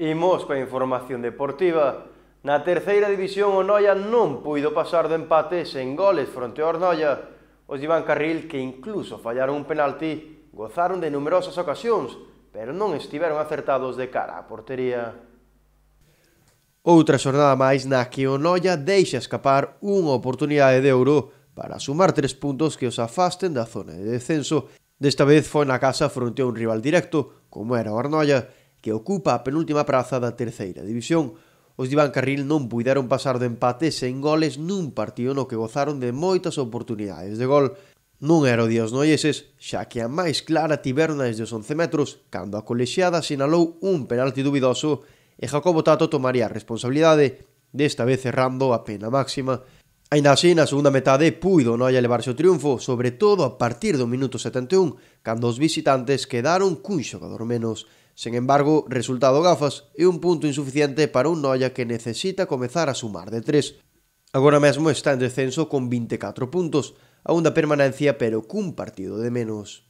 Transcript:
Imos coa información deportiva. Na terceira división o Noia non puido pasar do empate sen goles fronte ao Ornoia. Os Iván Carril, que incluso fallaron un penalti, gozaron de numerosas ocasións, pero non estiveron acertados de cara á portería. Outra xornada máis na que o Noia deixa escapar unha oportunidade de ouro para sumar tres puntos que os afasten da zona de descenso. Desta vez foi na casa fronte a un rival directo, como era o Arnoia, que ocupa a penúltima praza da terceira división. Os de Iván Carril non puideron pasar do empate sen goles nun partido no que gozaron de moitas oportunidades de gol. Non era o día os noieses, xa que a máis clara tiberna desde os 11 metros, cando a colexiada sinalou un penalti dubidoso e Jacobo Tato tomaría a responsabilidade, desta vez cerrando a pena máxima. Ainda así, na segunda metade, puido hai levarse o triunfo, sobre todo a partir do minuto 71, cando os visitantes quedaron cun xogador menos. Sen embargo, resultado gafas e un punto insuficiente para un Noia que necesita comezar a sumar de 3. Agora mesmo está en descenso con 24 puntos, a unha permanencia pero cun partido de menos.